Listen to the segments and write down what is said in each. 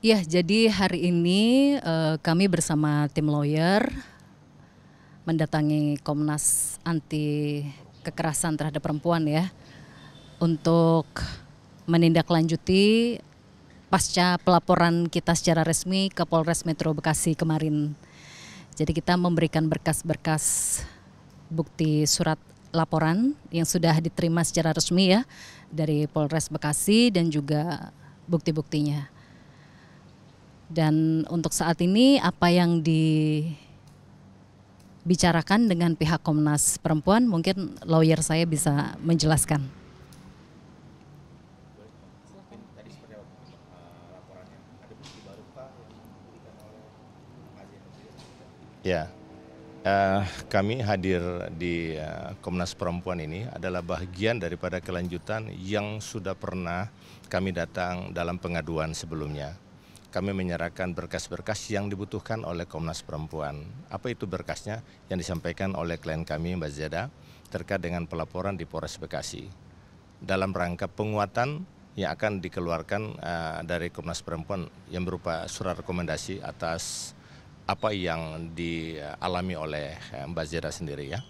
Ya, jadi hari ini uh, kami bersama tim lawyer mendatangi Komnas anti kekerasan terhadap perempuan ya untuk menindaklanjuti pasca pelaporan kita secara resmi ke Polres Metro Bekasi kemarin. Jadi kita memberikan berkas-berkas bukti surat laporan yang sudah diterima secara resmi ya dari Polres Bekasi dan juga bukti-buktinya. Dan untuk saat ini apa yang dibicarakan dengan pihak Komnas Perempuan mungkin lawyer saya bisa menjelaskan. Ya, uh, kami hadir di uh, Komnas Perempuan ini adalah bagian daripada kelanjutan yang sudah pernah kami datang dalam pengaduan sebelumnya kami menyerahkan berkas-berkas yang dibutuhkan oleh Komnas Perempuan. Apa itu berkasnya yang disampaikan oleh klien kami Mbak Zeda terkait dengan pelaporan di Polres Bekasi dalam rangka penguatan yang akan dikeluarkan uh, dari Komnas Perempuan yang berupa surat rekomendasi atas apa yang dialami oleh eh, Mbak Zeda sendiri ya.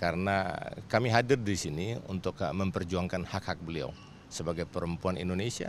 Karena kami hadir di sini untuk eh, memperjuangkan hak-hak beliau sebagai perempuan Indonesia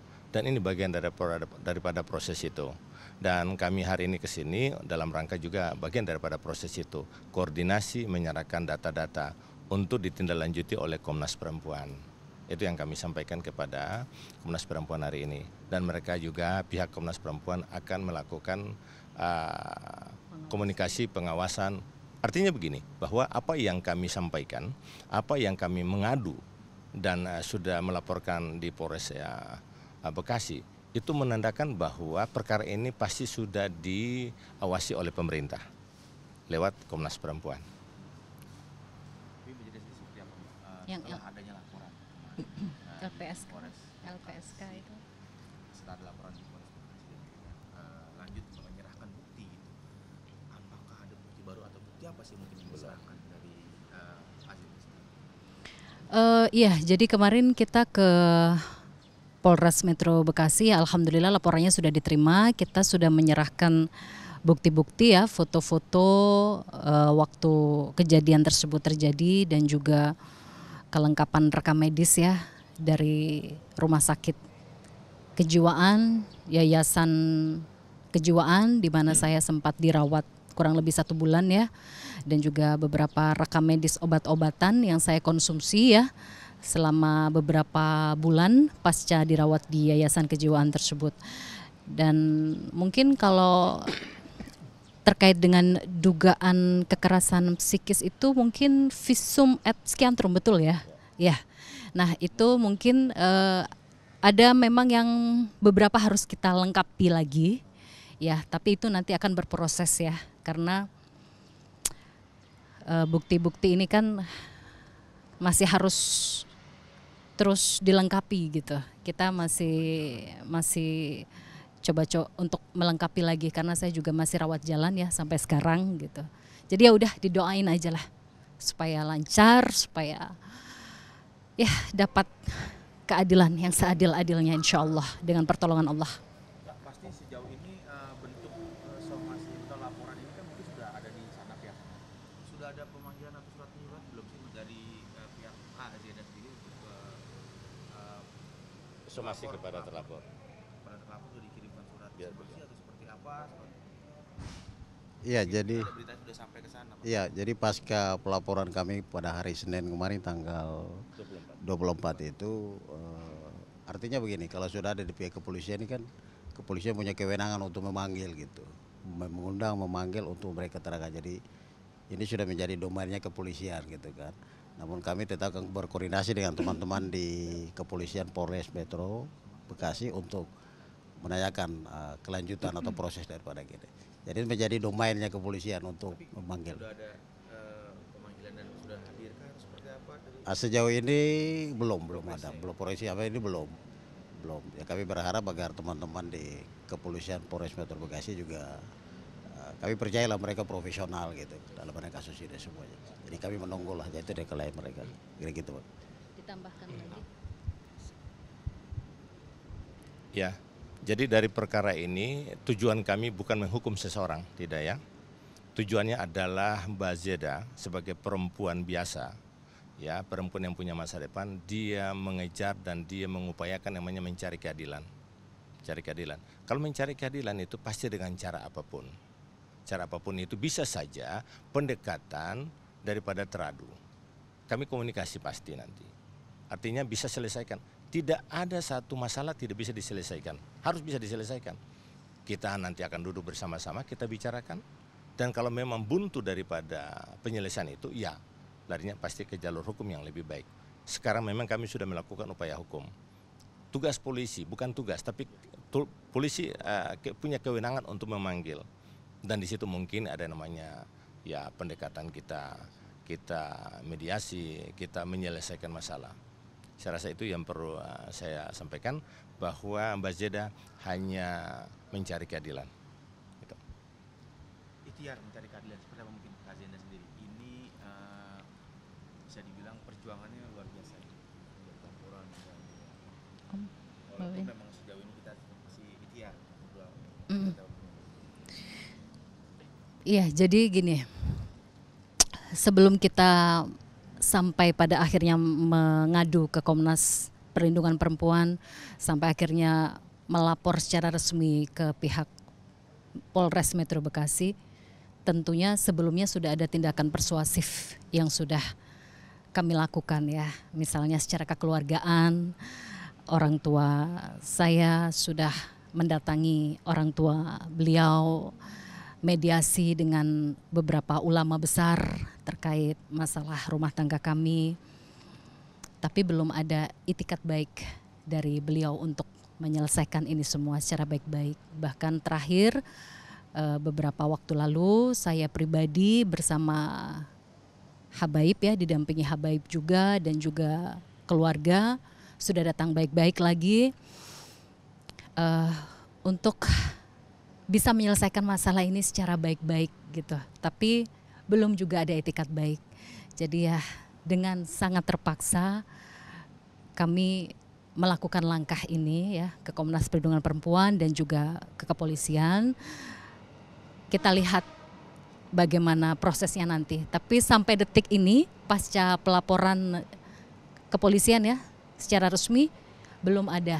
dan ini bagian dari daripada proses itu. Dan kami hari ini ke sini dalam rangka juga bagian daripada proses itu, koordinasi menyerahkan data-data untuk ditindaklanjuti oleh Komnas Perempuan. Itu yang kami sampaikan kepada Komnas Perempuan hari ini. Dan mereka juga pihak Komnas Perempuan akan melakukan uh, komunikasi pengawasan. Artinya begini, bahwa apa yang kami sampaikan, apa yang kami mengadu dan uh, sudah melaporkan di Polres ya Eh, Bekasi itu menandakan bahwa perkara ini pasti sudah diawasi oleh pemerintah lewat Komnas Perempuan. Eh, yang adanya laporan eh, LPS, LPSK itu. Setelah laporan di Polres lanjut menyerahkan bukti itu. Apakah ada bukti baru atau bukti apa sih mungkin yang diserahkan dari uh, Aziz? Uh, iya, jadi kemarin kita ke Polres Metro Bekasi. Alhamdulillah laporannya sudah diterima. Kita sudah menyerahkan bukti-bukti ya, foto-foto uh, waktu kejadian tersebut terjadi dan juga kelengkapan rekam medis ya dari rumah sakit kejiwaan Yayasan Kejiwaan di mana iya. saya sempat dirawat kurang lebih satu bulan ya dan juga beberapa rekam medis obat-obatan yang saya konsumsi ya selama beberapa bulan pasca dirawat di yayasan kejiwaan tersebut. Dan mungkin kalau terkait dengan dugaan kekerasan psikis itu mungkin visum et scientrum betul ya? Ya. Nah, itu mungkin uh, ada memang yang beberapa harus kita lengkapi lagi. Ya, tapi itu nanti akan berproses ya karena eh, bukti-bukti uh, bukti -bukti ini kan masih harus terus dilengkapi gitu. Kita masih masih coba co untuk melengkapi lagi karena saya juga masih rawat jalan ya sampai sekarang gitu. Jadi ya udah didoain aja lah supaya lancar, supaya ya dapat keadilan yang seadil-adilnya insya Allah dengan pertolongan Allah. Eh, eh, ada pemanggilan atau surat belum sih dari eh, pihak somasi kepada terlapor. Kepada terlapor sudah dikirimkan surat ya, somasi iya. atau seperti apa? Iya, jadi berita sudah sampai ke sana. Iya, jadi pasca pelaporan kami pada hari Senin kemarin tanggal 24, 24 itu eh, artinya begini, kalau sudah ada di pihak kepolisian ini kan kepolisian punya kewenangan untuk memanggil gitu. Mengundang, memanggil untuk mereka keterangan. Jadi ini sudah menjadi domainnya kepolisian gitu kan. Namun kami tetap berkoordinasi dengan teman-teman di kepolisian Polres Metro Bekasi untuk menanyakan uh, kelanjutan atau proses daripada kita. Jadi menjadi domainnya kepolisian untuk Tapi, memanggil. Sudah ada uh, pemanggilan dan sudah kan? seperti apa? Dari... Ah, sejauh ini belum, belum ada. Belum polisi apa ini belum. Belum. Ya kami berharap agar teman-teman di kepolisian Polres Metro Bekasi juga kami nah, percayalah mereka profesional gitu dalam banyak kasus ini semuanya. Jadi kami menunggulah yaitu deklarasi mereka. Kira gitu, Pak. Ditambahkan lagi. Ya. Jadi dari perkara ini tujuan kami bukan menghukum seseorang, tidak ya. Tujuannya adalah Mbak Zeda sebagai perempuan biasa, ya perempuan yang punya masa depan, dia mengejar dan dia mengupayakan namanya mencari keadilan. cari keadilan. Kalau mencari keadilan itu pasti dengan cara apapun cara apapun itu bisa saja pendekatan daripada teradu. Kami komunikasi pasti nanti. Artinya bisa selesaikan. Tidak ada satu masalah tidak bisa diselesaikan. Harus bisa diselesaikan. Kita nanti akan duduk bersama-sama, kita bicarakan. Dan kalau memang buntu daripada penyelesaian itu, ya larinya pasti ke jalur hukum yang lebih baik. Sekarang memang kami sudah melakukan upaya hukum. Tugas polisi, bukan tugas, tapi polisi uh, punya kewenangan untuk memanggil dan di situ mungkin ada namanya ya pendekatan kita kita mediasi kita menyelesaikan masalah saya rasa itu yang perlu eh, saya sampaikan bahwa Mbak Zeda hanya mencari keadilan itu ikhtiar mencari keadilan seperti apa mungkin Kak sendiri ini uh, bisa dibilang perjuangannya luar biasa ya. dan walaupun memang sejauh ini kita masih ikhtiar mm. Iya, jadi gini. Sebelum kita sampai pada akhirnya mengadu ke Komnas Perlindungan Perempuan sampai akhirnya melapor secara resmi ke pihak Polres Metro Bekasi, tentunya sebelumnya sudah ada tindakan persuasif yang sudah kami lakukan ya. Misalnya secara kekeluargaan, orang tua saya sudah mendatangi orang tua beliau mediasi dengan beberapa ulama besar terkait masalah rumah tangga kami. Tapi belum ada itikat baik dari beliau untuk menyelesaikan ini semua secara baik-baik. Bahkan terakhir eh, beberapa waktu lalu saya pribadi bersama Habaib ya didampingi Habaib juga dan juga keluarga sudah datang baik-baik lagi uh, untuk bisa menyelesaikan masalah ini secara baik-baik gitu. Tapi belum juga ada etikat baik. Jadi ya dengan sangat terpaksa kami melakukan langkah ini ya ke Komnas Perlindungan Perempuan dan juga ke kepolisian. Kita lihat bagaimana prosesnya nanti. Tapi sampai detik ini pasca pelaporan kepolisian ya secara resmi belum ada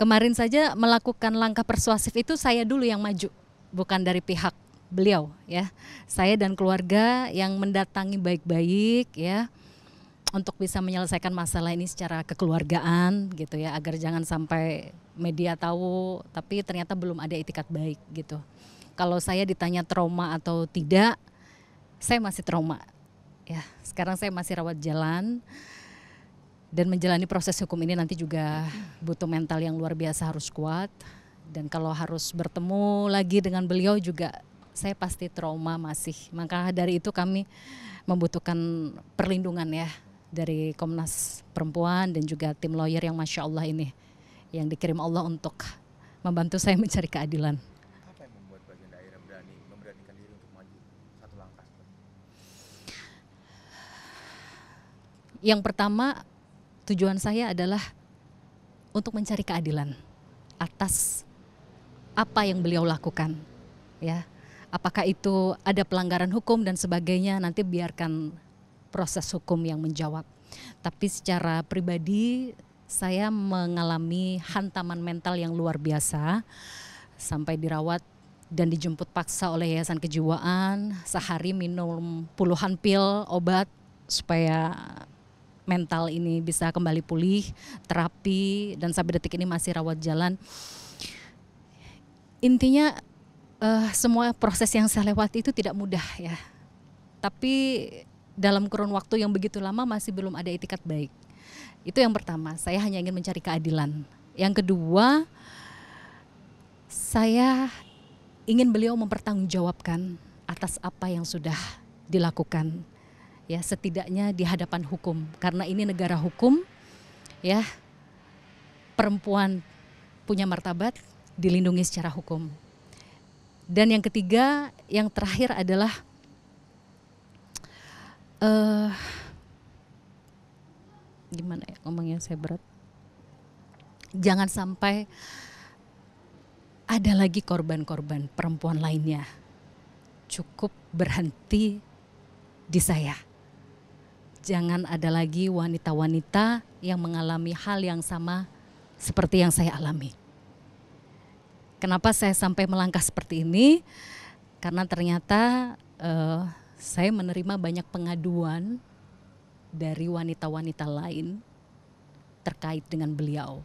Kemarin saja melakukan langkah persuasif itu saya dulu yang maju, bukan dari pihak beliau ya. Saya dan keluarga yang mendatangi baik-baik ya untuk bisa menyelesaikan masalah ini secara kekeluargaan gitu ya agar jangan sampai media tahu tapi ternyata belum ada itikat baik gitu. Kalau saya ditanya trauma atau tidak, saya masih trauma. Ya, sekarang saya masih rawat jalan dan menjalani proses hukum ini nanti juga butuh mental yang luar biasa harus kuat dan kalau harus bertemu lagi dengan beliau juga saya pasti trauma masih maka dari itu kami membutuhkan perlindungan ya dari Komnas Perempuan dan juga tim lawyer yang masya Allah ini yang dikirim Allah untuk membantu saya mencari keadilan. Apa yang membuat baginda Aira berani memberanikan diri untuk maju satu langkah? Yang pertama tujuan saya adalah untuk mencari keadilan atas apa yang beliau lakukan ya apakah itu ada pelanggaran hukum dan sebagainya nanti biarkan proses hukum yang menjawab tapi secara pribadi saya mengalami hantaman mental yang luar biasa sampai dirawat dan dijemput paksa oleh yayasan kejiwaan sehari minum puluhan pil obat supaya mental ini bisa kembali pulih, terapi dan sampai detik ini masih rawat jalan. Intinya uh, semua proses yang saya lewati itu tidak mudah ya. Tapi dalam kurun waktu yang begitu lama masih belum ada etikat baik. Itu yang pertama, saya hanya ingin mencari keadilan. Yang kedua, saya ingin beliau mempertanggungjawabkan atas apa yang sudah dilakukan ya setidaknya di hadapan hukum karena ini negara hukum ya perempuan punya martabat dilindungi secara hukum. Dan yang ketiga, yang terakhir adalah uh, gimana ya ngomongnya saya berat. Jangan sampai ada lagi korban-korban perempuan lainnya. Cukup berhenti di saya jangan ada lagi wanita-wanita yang mengalami hal yang sama seperti yang saya alami. Kenapa saya sampai melangkah seperti ini? Karena ternyata uh, saya menerima banyak pengaduan dari wanita-wanita lain terkait dengan beliau.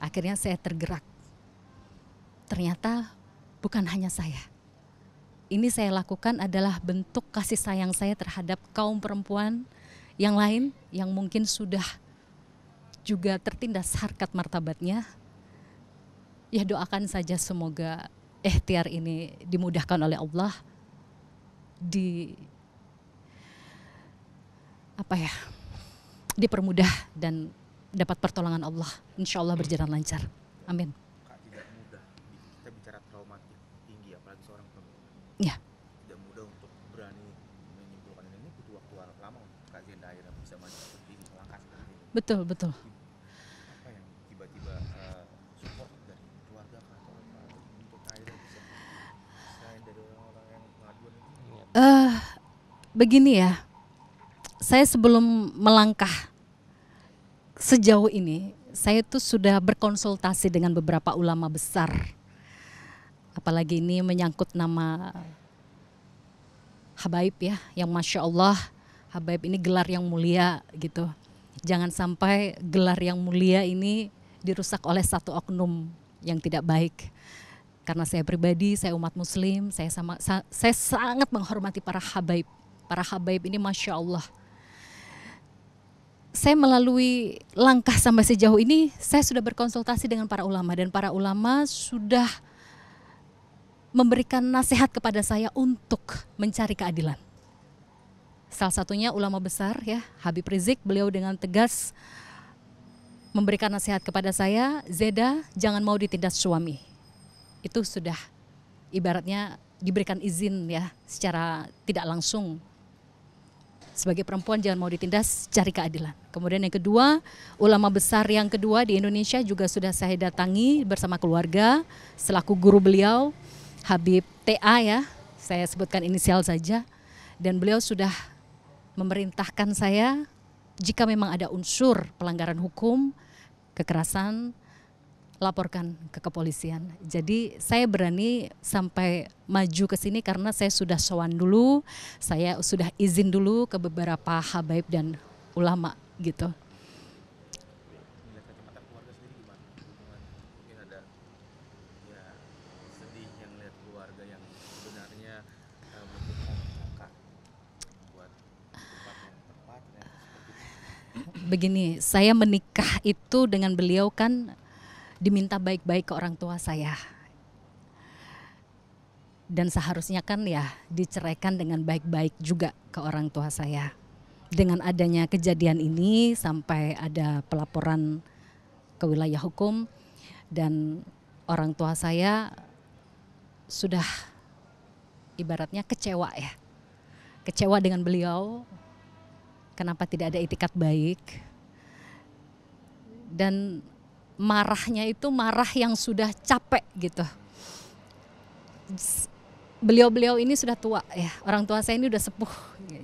Akhirnya saya tergerak. Ternyata bukan hanya saya. Ini saya lakukan adalah bentuk kasih sayang saya terhadap kaum perempuan yang lain yang mungkin sudah juga tertindas harkat martabatnya, ya doakan saja semoga ikhtiar ini dimudahkan oleh Allah di apa ya dipermudah dan dapat pertolongan Allah insya Allah berjalan lancar amin Betul, betul. uh, begini ya, saya sebelum melangkah sejauh ini, saya tuh sudah berkonsultasi dengan beberapa ulama besar. Apalagi ini menyangkut nama Habaib ya, yang Masya Allah, Habaib ini gelar yang mulia gitu jangan sampai gelar yang mulia ini dirusak oleh satu oknum yang tidak baik. Karena saya pribadi, saya umat muslim, saya sama saya sangat menghormati para habaib. Para habaib ini Masya Allah. Saya melalui langkah sampai sejauh ini, saya sudah berkonsultasi dengan para ulama. Dan para ulama sudah memberikan nasihat kepada saya untuk mencari keadilan Salah satunya ulama besar ya Habib Rizik, beliau dengan tegas memberikan nasihat kepada saya, Zeda jangan mau ditindas suami. Itu sudah ibaratnya diberikan izin ya secara tidak langsung. Sebagai perempuan jangan mau ditindas, cari keadilan. Kemudian yang kedua, ulama besar yang kedua di Indonesia juga sudah saya datangi bersama keluarga selaku guru beliau Habib TA ya. Saya sebutkan inisial saja dan beliau sudah memerintahkan saya jika memang ada unsur pelanggaran hukum, kekerasan, laporkan ke kepolisian. Jadi saya berani sampai maju ke sini karena saya sudah sowan dulu, saya sudah izin dulu ke beberapa habaib dan ulama gitu. begini, saya menikah itu dengan beliau kan diminta baik-baik ke orang tua saya. Dan seharusnya kan ya diceraikan dengan baik-baik juga ke orang tua saya. Dengan adanya kejadian ini sampai ada pelaporan ke wilayah hukum dan orang tua saya sudah ibaratnya kecewa ya. Kecewa dengan beliau kenapa tidak ada itikat baik dan marahnya itu marah yang sudah capek gitu. Beliau-beliau ini sudah tua ya, orang tua saya ini sudah sepuh.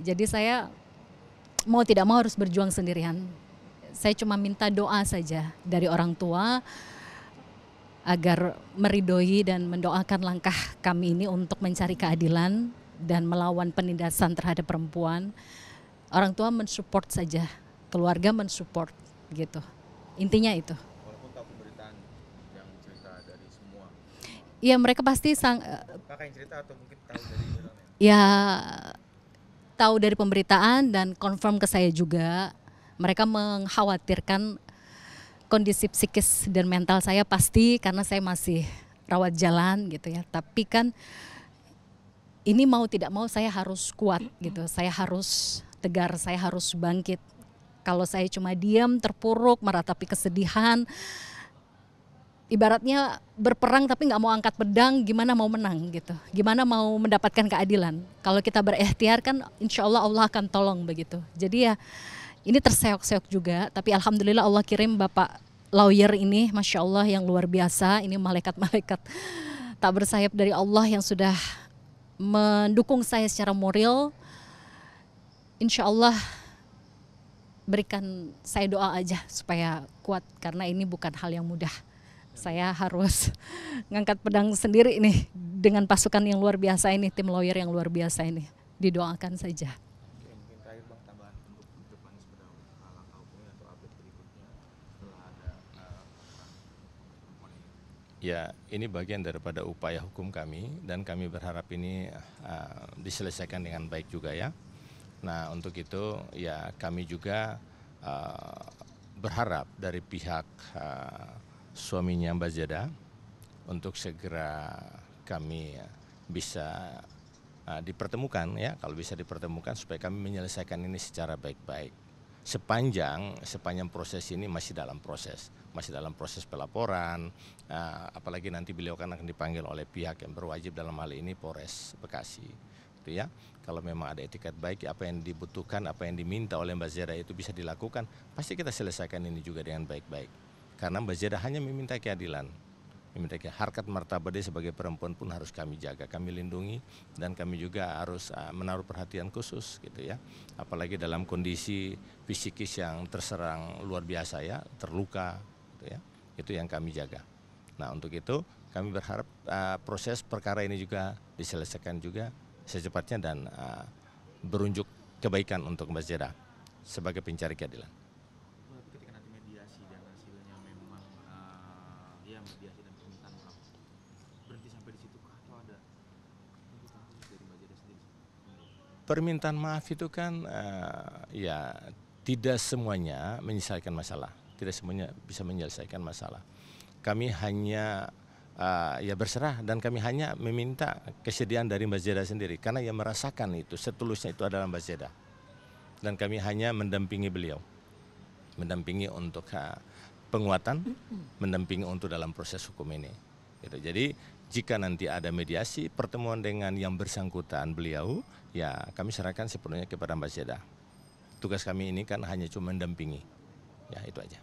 Jadi saya mau tidak mau harus berjuang sendirian. Saya cuma minta doa saja dari orang tua agar meridoi dan mendoakan langkah kami ini untuk mencari keadilan dan melawan penindasan terhadap perempuan orang tua mensupport saja, keluarga mensupport gitu. Intinya itu. Walaupun tahu pemberitaan yang cerita dari semua. Iya, mereka pasti sang eh, Kakak yang cerita atau mungkin tahu dari Ya tahu dari pemberitaan dan confirm ke saya juga. Mereka mengkhawatirkan kondisi psikis dan mental saya pasti karena saya masih rawat jalan gitu ya. Tapi kan ini mau tidak mau saya harus kuat gitu. Saya harus tegar, saya harus bangkit. Kalau saya cuma diam, terpuruk, meratapi kesedihan, ibaratnya berperang tapi nggak mau angkat pedang, gimana mau menang gitu, gimana mau mendapatkan keadilan. Kalau kita berikhtiar kan insya Allah Allah akan tolong begitu. Jadi ya ini terseok-seok juga, tapi Alhamdulillah Allah kirim Bapak lawyer ini, Masya Allah yang luar biasa, ini malaikat-malaikat tak bersayap dari Allah yang sudah mendukung saya secara moral, insya Allah berikan saya doa aja supaya kuat karena ini bukan hal yang mudah. Saya harus ngangkat pedang sendiri nih dengan pasukan yang luar biasa ini, tim lawyer yang luar biasa ini. Didoakan saja. Eh, ya, ini bagian daripada upaya hukum kami dan kami berharap ini uh, diselesaikan dengan baik juga ya. Nah untuk itu ya kami juga uh, berharap dari pihak uh, suaminya Mbak Zeda untuk segera kami eh, bisa uh, dipertemukan ya kalau bisa dipertemukan supaya kami menyelesaikan ini secara baik-baik sepanjang sepanjang proses ini masih dalam proses masih dalam proses pelaporan uh, apalagi nanti beliau kan akan dipanggil oleh pihak yang berwajib dalam hal ini Polres Bekasi gitu ya. Kalau memang ada etiket baik, apa yang dibutuhkan, apa yang diminta oleh Mbak Zera itu bisa dilakukan, pasti kita selesaikan ini juga dengan baik-baik. Karena Mbak Zera hanya meminta keadilan, meminta keadilan. Harkat martabat dia sebagai perempuan pun harus kami jaga, kami lindungi, dan kami juga harus ah, menaruh perhatian khusus gitu ya. Apalagi dalam kondisi fisikis yang terserang luar biasa ya, terluka gitu ya. Itu yang kami jaga. Nah untuk itu kami berharap uh, proses perkara ini juga diselesaikan juga secepatnya dan uh, berunjuk kebaikan untuk Mbak Zira sebagai pencari keadilan. Ketika eh, ya permintaan maaf Permintaan maaf itu kan uh, ya tidak semuanya menyelesaikan masalah, tidak semuanya bisa menyelesaikan masalah. Kami hanya uh, ya berserah dan kami hanya meminta kesediaan dari Mbak Zeda sendiri karena yang merasakan itu setulusnya itu adalah Mbak Zeda dan kami hanya mendampingi beliau mendampingi untuk uh, penguatan mendampingi untuk dalam proses hukum ini gitu. jadi jika nanti ada mediasi pertemuan dengan yang bersangkutan beliau ya kami serahkan sepenuhnya kepada Mbak Zeda tugas kami ini kan hanya cuma mendampingi ya itu aja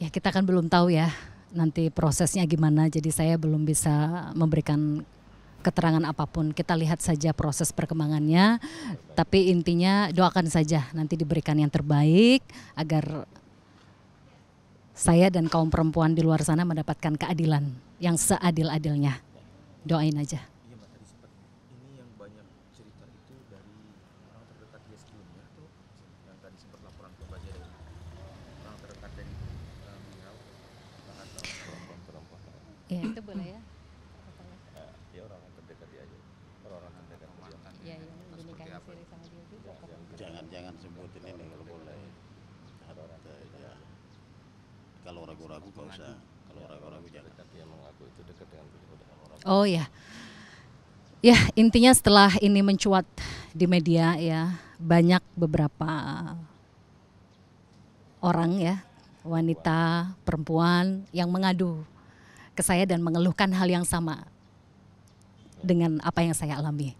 ya kita kan belum tahu ya nanti prosesnya gimana. Jadi saya belum bisa memberikan keterangan apapun. Kita lihat saja proses perkembangannya. Tapi intinya doakan saja nanti diberikan yang terbaik agar saya dan kaum perempuan di luar sana mendapatkan keadilan yang seadil-adilnya. Doain aja. ya itu boleh ya ya eh, orang-orang terdekat dia aja orang-orang terdekat dia Iya, ya dinikahin siri sama dia iya, juga jangan jangan sebutin ini kalau boleh harta ya kalau ragu-ragu gak usah kalau iya, ragu-ragu jangan Tapi yang mengaku itu dekat dengan dengan orang oh ya Ya, intinya setelah ini mencuat di media ya, banyak beberapa orang ya, wanita, perempuan yang mengadu ke saya dan mengeluhkan hal yang sama dengan apa yang saya alami.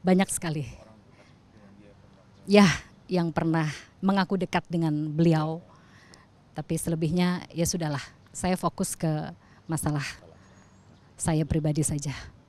Banyak sekali. Ya, yang pernah mengaku dekat dengan beliau. Tapi selebihnya ya sudahlah, saya fokus ke masalah saya pribadi saja.